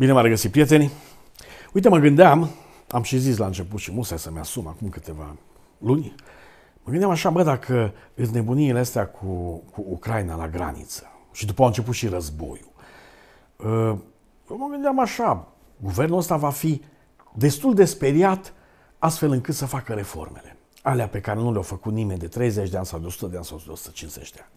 Bine m-a regăsit, prieteni! Uite, mă gândeam, am și zis la început și musai să-mi asum acum câteva luni, mă gândeam așa, bă, dacă îți nebuniile astea cu, cu Ucraina la graniță și după a început și războiul, eu ă, mă gândeam așa, guvernul ăsta va fi destul de speriat astfel încât să facă reformele, alea pe care nu le-a făcut nimeni de 30 de ani sau de 100 de ani sau de 150 de ani.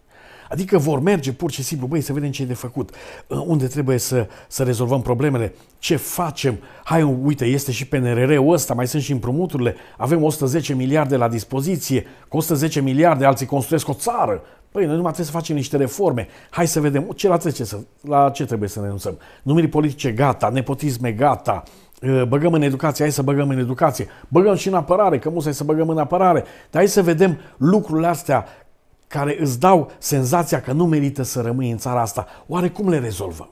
Adică vor merge pur și simplu, băi, să vedem ce e de făcut, unde trebuie să, să rezolvăm problemele, ce facem. Hai, uite, este și PNRR-ul ăsta, mai sunt și împrumuturile, avem 110 miliarde la dispoziție, cu 110 miliarde alții construiesc o țară. Păi, noi numai trebuie să facem niște reforme. Hai să vedem ce la, ce, să, la ce trebuie să renunțăm. Numiri politice gata, nepotisme gata, uh, băgăm în educație, hai să băgăm în educație, băgăm și în apărare, că musai să băgăm în apărare, dar hai să vedem lucrurile astea care îți dau senzația că nu merită să rămâi în țara asta, oare cum le rezolvăm?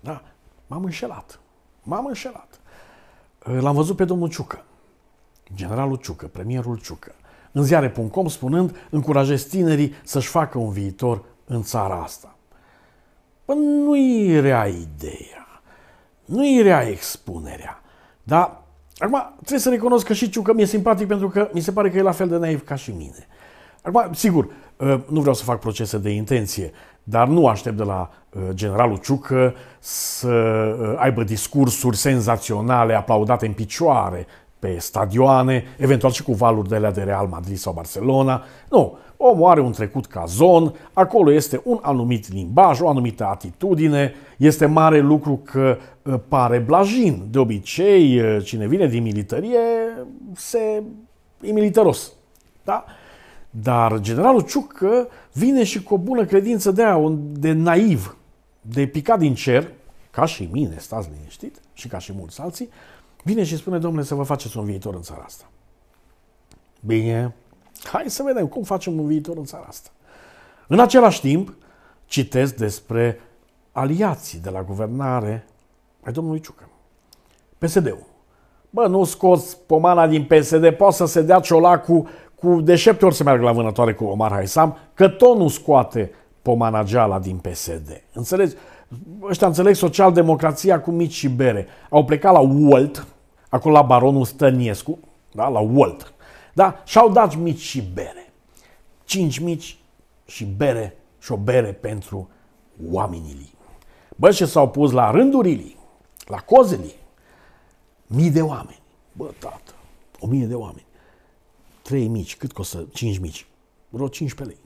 Da, m-am înșelat. M-am înșelat. L-am văzut pe domnul Ciucă, generalul Ciucă, premierul Ciucă, în ziare.com spunând încurajez tinerii să-și facă un viitor în țara asta. Bă, nu-i rea ideea, nu-i rea expunerea, dar acum trebuie să recunosc că și Ciucă mi-e simpatic pentru că mi se pare că e la fel de naiv ca și mine – Acum, sigur, uh, nu vreau să fac procese de intenție, dar nu aștept de la uh, generalul Ciucă să uh, aibă discursuri senzaționale, aplaudate în picioare, pe stadioane, eventual și cu valuri de alea de Real Madrid sau Barcelona. Nu, omul are un trecut ca zon, acolo este un anumit limbaj, o anumită atitudine, este mare lucru că pare blajin. De obicei, cine vine din militarie se e militaros. Da? Dar generalul Ciucă vine și cu o bună credință de aia, de naiv, de picat din cer, ca și mine, stați liniștit, și ca și mulți alții, vine și spune, domnule, să vă faceți un viitor în țara asta. Bine, hai să vedem cum facem un viitor în țara asta. În același timp, citesc despre aliații de la guvernare ai domnului Ciucă. PSD-ul. Bă, nu scoți pomana din PSD, poate să se dea ciolacul cu de șapte ori să meargă la vânătoare cu Omar Haisam, că tot nu scoate geala din PSD. Înțelegi? Ăștia înțeleg social-democrația cu mici și bere. Au plecat la Walt, acolo la baronul Stăniescu, da? la Walt, da? și au dat mici și bere. Cinci mici și bere și o bere pentru oamenii. Bă, ce s-au pus la rândurile, la cozele, mii de oameni. Bă, tată, o mie de oameni. 3 mici, cât costă 5 mici? Vreo 15 lei.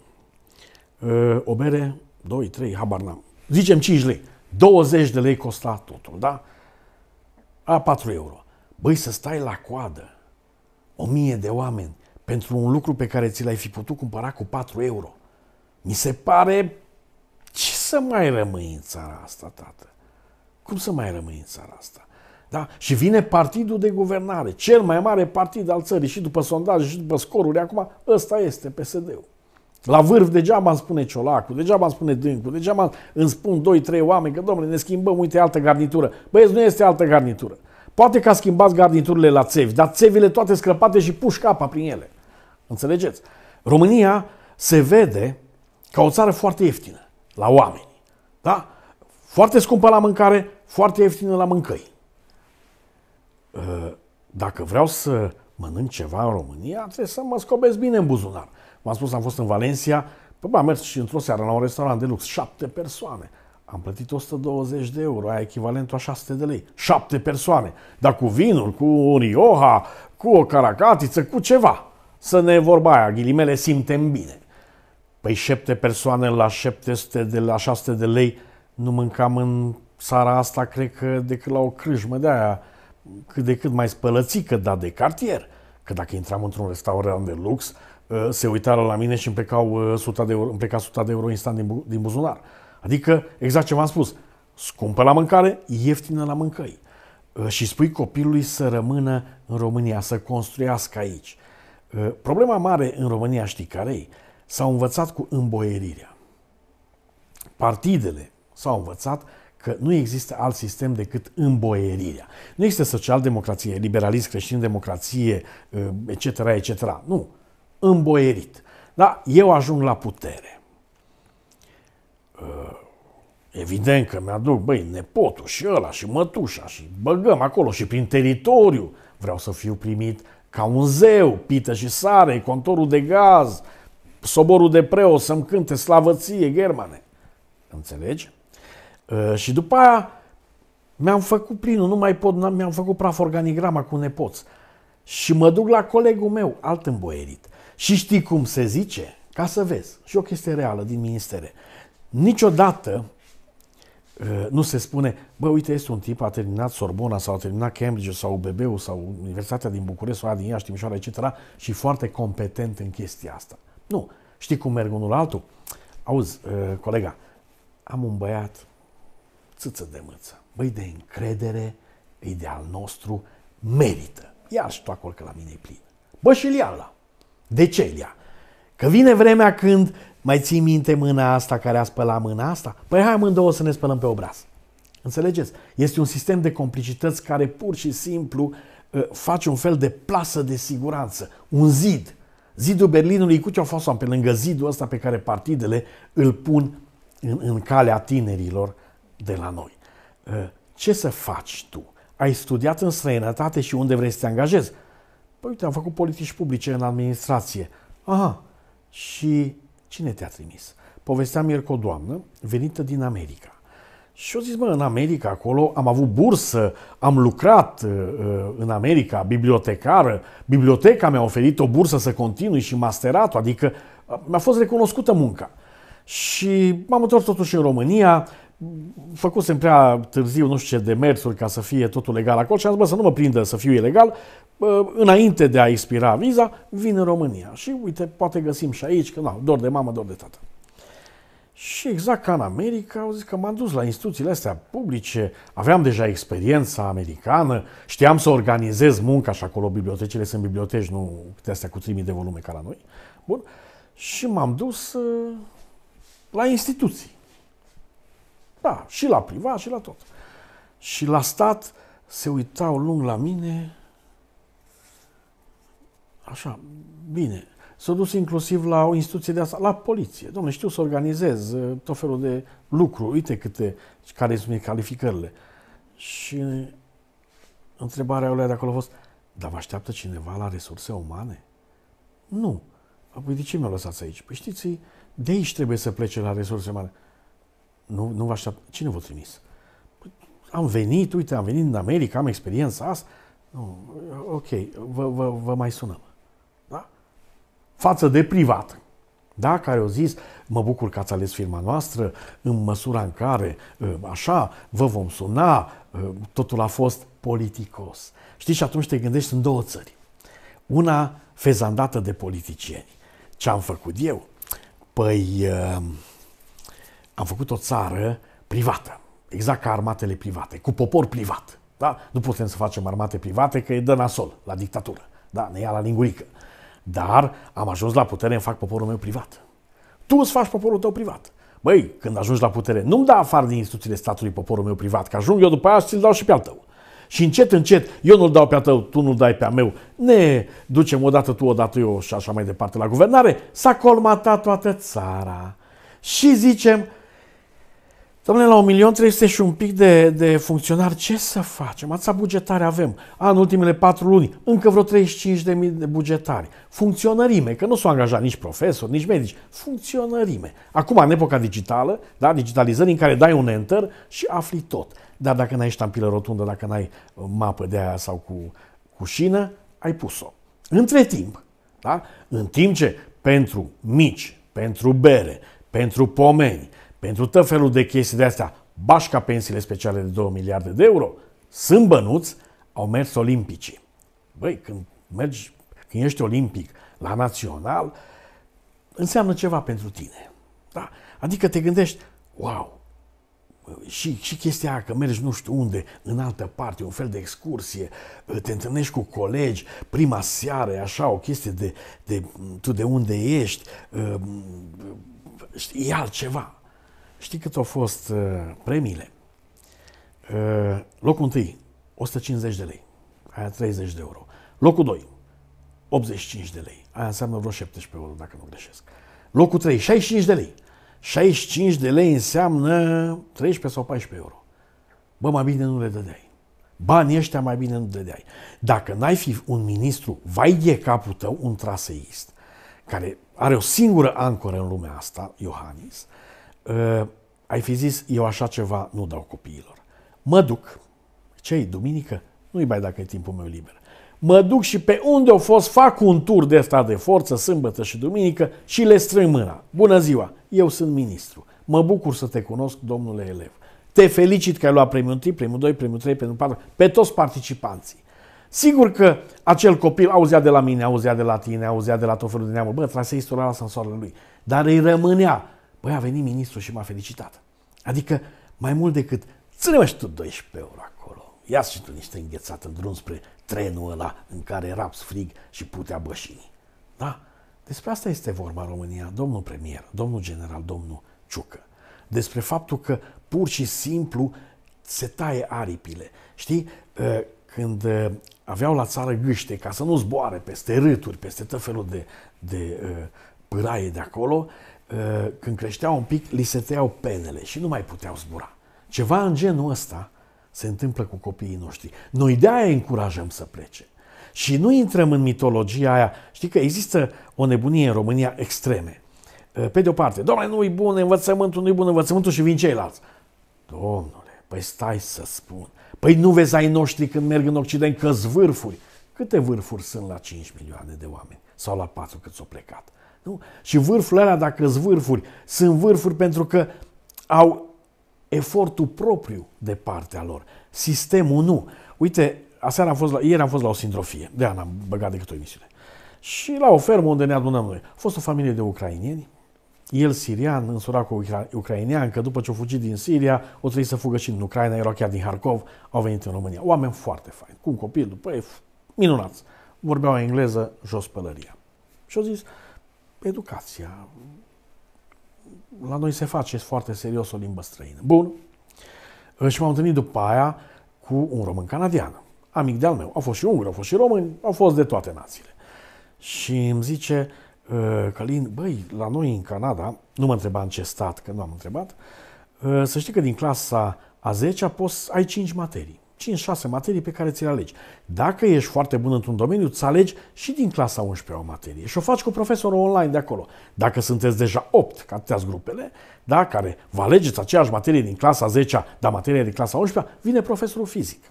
Uh, o bere, 2, 3, habar n-am. Zicem 5 lei. 20 de lei costa totul, da? A 4 euro. Băi, să stai la coadă, o mie de oameni, pentru un lucru pe care ți l-ai fi putut cumpăra cu 4 euro. Mi se pare... Ce să mai rămâi în țara asta, tată? Cum să mai rămâi în țara asta? Da? Și vine partidul de guvernare, cel mai mare partid al țării și după sondaje și după scoruri, acum ăsta este PSD-ul. La vârf degeaba îmi spune Ciolacu, degeaba îmi spune Dâncu, degeaba îmi spun 2-3 oameni că, domnule, ne schimbăm, uite, altă garnitură. Băieți, nu este altă garnitură. Poate că a schimbat garniturile la țevi, dar țevile toate scrăpate și puși capa prin ele. Înțelegeți? România se vede ca o țară foarte ieftină la oameni. Da? Foarte scumpă la mâncare, foarte ieftină la mâncări. Ă, dacă vreau să mănânc ceva în România, trebuie să mă scobesc bine în buzunar. V-am spus, am fost în Valencia, pe păi am mers și într-o seară la un restaurant de lux, șapte persoane. Am plătit 120 de euro, aia echivalentul a 600 de lei. Șapte persoane. Dar cu vinul, cu o ioha, cu o caracatiță, cu ceva. Să ne vorba aia, ghilimele, simtem bine. Păi șapte persoane la 700 de la 600 de lei nu mâncam în țara asta, cred că decât la o crâșmă de aia cât de cât mai spălățică, dar de cartier. Că dacă intram într-un restaurant de lux, ă, se uitară la mine și îmi, plecau 100 ă, de euro, îmi pleca 100 de euro instant din, bu- din buzunar. Adică, exact ce v-am spus, scumpă la mâncare, ieftină la mâncăi. Ă, și spui copilului să rămână în România, să construiască aici. Problema mare în România, știi care S-au învățat cu îmboierirea. Partidele s-au învățat că nu există alt sistem decât îmboierirea. Nu există social-democrație, liberalism, creștin-democrație, etc., uh, etc. Nu. Îmboierit. Dar eu ajung la putere. Uh, evident că mi-aduc, băi, nepotul și ăla și mătușa și băgăm acolo și prin teritoriu. Vreau să fiu primit ca un zeu, pită și sare, contorul de gaz, soborul de preo, să-mi cânte slavăție, germane. Înțelegi? Uh, și după aia mi-am făcut plinul, nu mai pot, mi-am făcut praf organigrama cu nepoți. Și mă duc la colegul meu, alt îmboierit. Și știi cum se zice? Ca să vezi. Și o chestie reală din ministere. Niciodată uh, nu se spune, bă, uite, este un tip, a terminat Sorbona sau a terminat Cambridge sau ubb sau Universitatea din București sau aia din Iași, Timișoara, etc. și foarte competent în chestia asta. Nu. Știi cum merg unul la altul? Auzi, uh, colega, am un băiat țâță de mâță. Băi, de încredere, ideal nostru, merită. Ia acolo că la mine e plin. Bă, și ia la. De ce ia? Că vine vremea când mai ții minte mâna asta care a spălat mâna asta? Păi hai amândouă să ne spălăm pe obraz. Înțelegeți? Este un sistem de complicități care pur și simplu ă, face un fel de plasă de siguranță, un zid. Zidul Berlinului, cu ce-a fost pe lângă zidul ăsta pe care partidele îl pun în, în calea tinerilor de la noi. Ă, ce să faci tu? Ai studiat în străinătate și unde vrei să te angajezi? Păi uite, am făcut politici publice în administrație. Aha, și cine te-a trimis? Povesteam ieri cu o doamnă venită din America. Și eu zis, mă, în America acolo am avut bursă, am lucrat uh, în America, bibliotecară, biblioteca mi-a oferit o bursă să continui și masteratul, adică mi-a fost recunoscută munca. Și m-am întors totuși în România, făcusem prea târziu nu știu ce demersuri ca să fie totul legal acolo și am zis, bă, să nu mă prindă să fiu ilegal, înainte de a expira viza, vin în România. Și uite, poate găsim și aici, că nu, dor de mamă, dor de tată. Și exact ca în America, au zis că m-am dus la instituțiile astea publice, aveam deja experiența americană, știam să organizez munca și acolo bibliotecile sunt biblioteci, nu câte astea cu trimii de volume ca la noi. Bun. Și m-am dus uh, la instituții. Da, și la privat și la tot. Și la stat se uitau lung la mine, așa, bine. s au dus inclusiv la o instituție de asta, la poliție. Domnule, știu să organizez uh, tot felul de lucru. Uite câte, care sunt calificările. Și întrebarea lui de acolo a fost, dar vă așteaptă cineva la resurse umane? Nu. Apoi de ce mi-a lăsat aici? Păi știți, de aici trebuie să plece la resurse umane nu, nu vă aștept. Cine v-a trimis? Păi, am venit, uite, am venit în America, am experiența asta. Nu, ok, vă, vă, vă mai sunăm. Da? Față de privat. Da, care au zis, mă bucur că ați ales firma noastră, în măsura în care, ă, așa, vă vom suna, ă, totul a fost politicos. Știi, și atunci te gândești în două țări. Una fezandată de politicieni. Ce am făcut eu? Păi, uh, am făcut o țară privată, exact ca armatele private, cu popor privat. Da? Nu putem să facem armate private, că e dă nasol la dictatură. Da? Ne ia la lingurică. Dar am ajuns la putere, îmi fac poporul meu privat. Tu îți faci poporul tău privat. Băi, când ajungi la putere, nu-mi da afară din instituțiile statului poporul meu privat, că ajung eu după aia și l dau și pe al tău. Și încet, încet, eu nu-l dau pe al tău, tu nu-l dai pe al meu, ne ducem odată tu, odată eu și așa mai departe la guvernare, s-a colmatat toată țara. Și zicem, Domnule, la 1.300.000 și un pic de, de funcționari, ce să facem? Ața bugetare avem. A, în ultimele patru luni, încă vreo 35.000 de bugetari. Funcționărime, că nu s-au angajat nici profesori, nici medici. Funcționărime. Acum, în epoca digitală, da, digitalizării în care dai un enter și afli tot. Dar dacă n-ai ștampilă rotundă, dacă n-ai uh, mapă de aia sau cu, cu șină, ai pus-o. Între timp, da? în timp ce pentru mici, pentru bere, pentru pomeni, pentru tot felul de chestii de astea, bașca pensiile speciale de 2 miliarde de euro, sunt bănuți, au mers olimpicii. Băi, când mergi, când ești olimpic la național, înseamnă ceva pentru tine. Da? Adică te gândești, wow, și, și chestia aia că mergi nu știu unde, în altă parte, un fel de excursie, te întâlnești cu colegi, prima seară, așa, o chestie de, de tu de unde ești, ă, e altceva. Știi cât au fost uh, premiile? Uh, locul 1, 150 de lei, aia 30 de euro. Locul 2, 85 de lei, aia înseamnă vreo 17 euro, dacă nu greșesc. Locul 3, 65 de lei. 65 de lei înseamnă 13 sau 14 euro. Bă, mai bine nu le dădeai. Banii ăștia mai bine nu le dădeai. Dacă n-ai fi un ministru, vai de capul tău, un traseist, care are o singură ancoră în lumea asta, Iohannis, uh, Ă, ai fi zis, eu așa ceva nu dau copiilor. Mă duc, ce duminică? Nu-i mai dacă e timpul meu liber. Mă duc și pe unde au fost fac un tur de asta de forță, sâmbătă și duminică, și le strâng mâna. Bună ziua, eu sunt ministru. Mă bucur să te cunosc, domnule elev. Te felicit că ai luat premiul 1, premiul 2, premiul 3, premiul 4, pe toți participanții. Sigur că acel copil auzea de la mine, auzea de la tine, auzea de la tot felul de neamuri. Bă, traseistul ăla la lui. Dar îi rămânea Băi, a venit ministrul și m-a felicitat. Adică mai mult decât, ține și tu 12 euro acolo, ia și tu niște înghețat în drum spre trenul ăla în care raps frig și putea bășini. Da? Despre asta este vorba România, domnul premier, domnul general, domnul Ciucă. Despre faptul că pur și simplu se taie aripile. Știi, ă, când ă, aveau la țară gâște ca să nu zboare peste râturi, peste tot felul de, de ă, pâraie de acolo, Eh, când creșteau un pic, li se tăiau penele și nu mai puteau zbura. Ceva în genul ăsta se întâmplă cu copiii noștri. Noi de-aia încurajăm să plece. Și nu intrăm în mitologia aia. Știi că există o nebunie în România extreme. Eh, pe de o parte, domnule, nu-i bun învățământul, nu-i bun învățământul și vin ceilalți. Domnule, păi stai să spun. Păi nu vezi ai noștri când merg în Occident că vârfuri. Câte vârfuri sunt la 5 milioane de oameni? Sau la 4 cât s-au plecat? Nu? Și vârful ăla, dacă sunt vârfuri, sunt vârfuri pentru că au efortul propriu de partea lor. Sistemul nu. Uite, aseară am fost la, ieri am fost la o sindrofie, de aia n-am băgat decât o emisiune. Și la o fermă unde ne adunăm noi. A fost o familie de ucrainieni, el sirian, însurat cu ucrainean, că după ce a fugit din Siria, o trebuie să fugă și în Ucraina, erau chiar din Harkov, au venit în România. Oameni foarte faini, cu un copil, după ei, minunați. Vorbeau engleză, jos pălăria. Și au zis, educația. La noi se face foarte serios o limbă străină. Bun. Și m-am întâlnit după aia cu un român canadian. Amic de-al meu. Au fost și unguri, au fost și români, au fost de toate națiile. Și îmi zice, uh, Călin, băi, la noi în Canada, nu mă întreba în ce stat, că nu am întrebat, uh, să știi că din clasa a 10-a poți, ai 5 materii. 5-6 materii pe care ți le alegi. Dacă ești foarte bun într-un domeniu, îți alegi și din clasa 11 o materie și o faci cu profesorul online de acolo. Dacă sunteți deja 8, ca atâtea grupele, da, care vă alegeți aceeași materie din clasa 10 dar materia din clasa 11 vine profesorul fizic.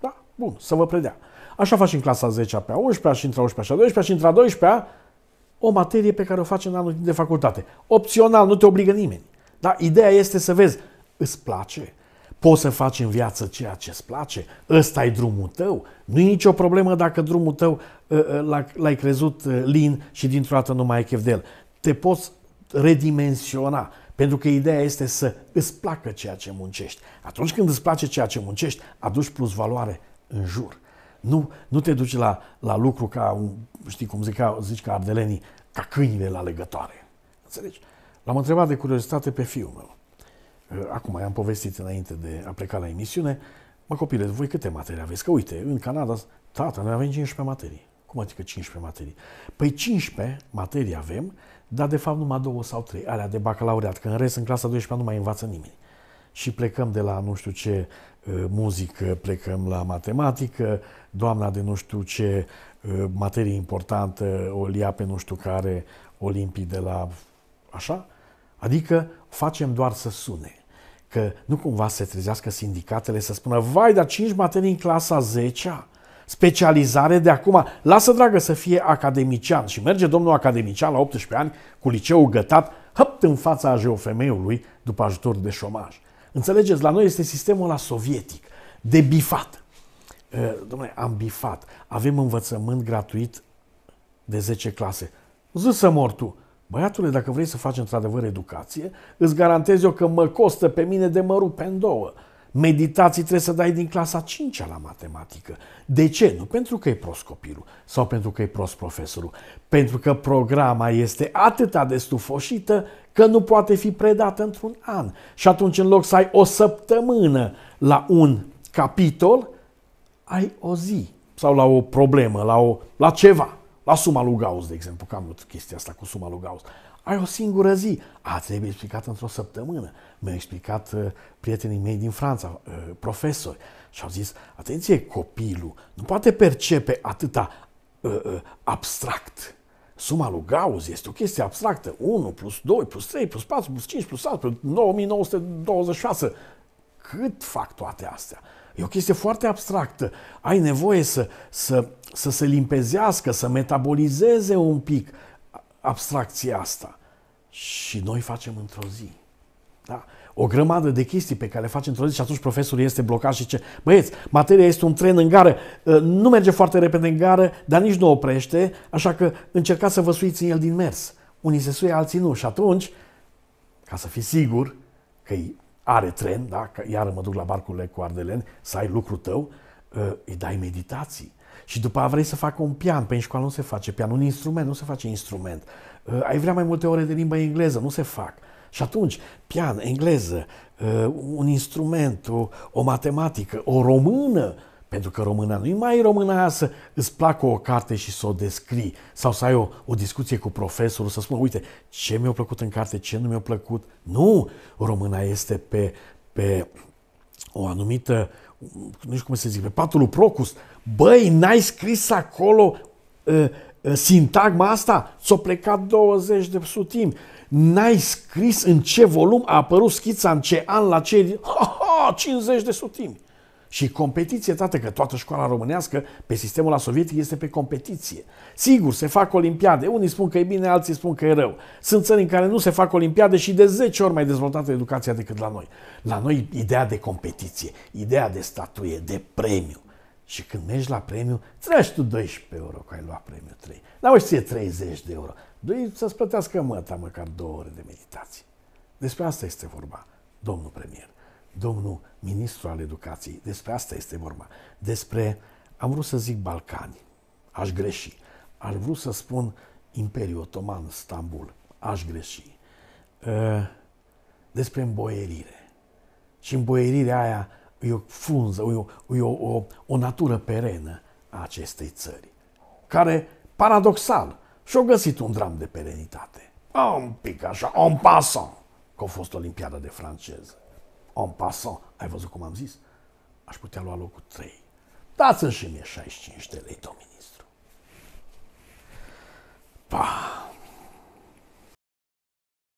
Da? Bun, să vă predea. Așa faci în clasa 10 pe a 11 și între a 11 și a 12 și între a 12 o materie pe care o faci în anul de facultate. Opțional, nu te obligă nimeni. Dar ideea este să vezi, îți place? poți să faci în viață ceea ce îți place, ăsta e drumul tău, nu e nicio problemă dacă drumul tău ă, ă, l-ai crezut ă, lin și dintr-o dată nu mai ai chef de el. Te poți redimensiona, pentru că ideea este să îți placă ceea ce muncești. Atunci când îți place ceea ce muncești, aduci plus valoare în jur. Nu, nu te duci la, la lucru ca, un, știi cum ca, zici ca ardelenii, ca câinile la legătoare. Înțelegi? L-am întrebat de curiozitate pe fiul meu Eh, acum i-am povestit înainte de a pleca la emisiune, mă copile, voi câte materii aveți? Că uite, în Canada, tata, noi avem 15 materii. Cum adică 15 materii? Păi 15 materii avem, dar de fapt numai două sau trei, alea de bacalaureat, că în rest în clasa 12 nu mai învață nimeni. Și plecăm de la nu știu ce eh, muzică, plecăm la matematică, doamna de nu știu ce eh, materie importantă o lia pe nu știu care olimpii de la așa, Adică facem doar să sune. Că nu cumva se trezească sindicatele să spună, vai, dar 5 materii în clasa 10 -a specializare de acum. Lasă, dragă, să fie academician. Și merge domnul academician la 18 ani cu liceul gătat, hăpt în fața ageofemeiului după ajutor de șomaj. Înțelegeți, la noi este sistemul la sovietic, de bifat. Domnule, am bifat. Avem învățământ gratuit de 10 clase. Zis să mor tu. Băiatule, dacă vrei să faci într-adevăr educație, îți garantez eu că mă costă pe mine de mă rupe în două. Meditații trebuie să dai din clasa 5 -a la matematică. De ce? Nu pentru că e prost copilul sau pentru că e prost profesorul. Pentru că programa este atâta de stufoșită că nu poate fi predată într-un an. Și atunci, în loc să ai o săptămână la un capitol, ai o zi sau la o problemă, la, o, la ceva. La suma lui Gauss, de exemplu, că am avut chestia asta cu suma lui Gauss. Ai o singură zi. A, trebuie explicat într-o săptămână. mi a explicat uh, prietenii mei din Franța, uh, profesori. Și au zis, atenție, copilul nu poate percepe atâta uh, uh, abstract. Suma lui Gauss este o chestie abstractă. 1 plus 2 plus 3 plus 4 plus 5 plus 7 plus 9926. Cât fac toate astea? E o chestie foarte abstractă. Ai nevoie să, să, să se limpezească, să metabolizeze un pic abstracția asta. Și noi facem într-o zi. Da? O grămadă de chestii pe care le facem într-o zi și atunci profesorul este blocat și ce. băieți, materia este un tren în gară, uh, nu merge foarte repede în gară, dar nici nu oprește, așa că încercați să vă suiți în el din mers. Unii se suie, alții nu. Și atunci, ca să fii sigur că are tren, da? iar mă duc la barcurile cu ardeleni, să ai lucru tău, ă, îi dai meditații. Și după a vrei să facă un pian, pe în școală nu se face pian, un instrument, nu se face instrument. Ă, ai vrea mai multe ore de limba engleză, nu se fac. Și atunci, pian, engleză, ă, un instrument, o, o matematică, o română, pentru că româna nu-i mai româna să îți placă o carte și să o descrii sau să ai o, o discuție cu profesorul, să spună, uite, ce mi-a plăcut în carte, ce nu mi-a plăcut. Nu! Româna este pe, pe o anumită, nu știu cum se zic, pe patul Procus. Băi, n-ai scris acolo uh, sintagma asta? Ți-o plecat 20 de sutimi. N-ai scris în ce volum a apărut schița, în ce an, la ce... Ha, ha, 50 de sutimi. Și competiție, tată, că toată școala românească pe sistemul la sovietic este pe competiție. Sigur, se fac olimpiade. Unii spun că e bine, alții spun că e rău. Sunt țări în care nu se fac olimpiade și de 10 ori mai dezvoltată educația decât la noi. La noi ideea de competiție, ideea de statuie, de premiu. Și când mergi la premiu, treci tu 12 euro că ai luat premiu 3. Dar uite știe 30 de euro. Doi să-ți plătească măta măcar două ore de meditație. Despre asta este vorba, domnul premier domnul ministru al educației. Despre asta este vorba. Despre, am vrut să zic Balcani, aș greși. Aș vrut să spun Imperiul Otoman, Stambul, aș greși. Ă, despre îmboierire. Și îmboierirea aia e o frunză, e o, o, o, o natură perenă a acestei țări, care, paradoxal, și-a găsit un dram de perenitate. Un pic așa, un passant, că a fost Olimpiada de franceză. En passant, ai văzut cum am zis? Aș putea lua locul 3. Dați-mi și mie 65 de lei, domn ministru. Pa!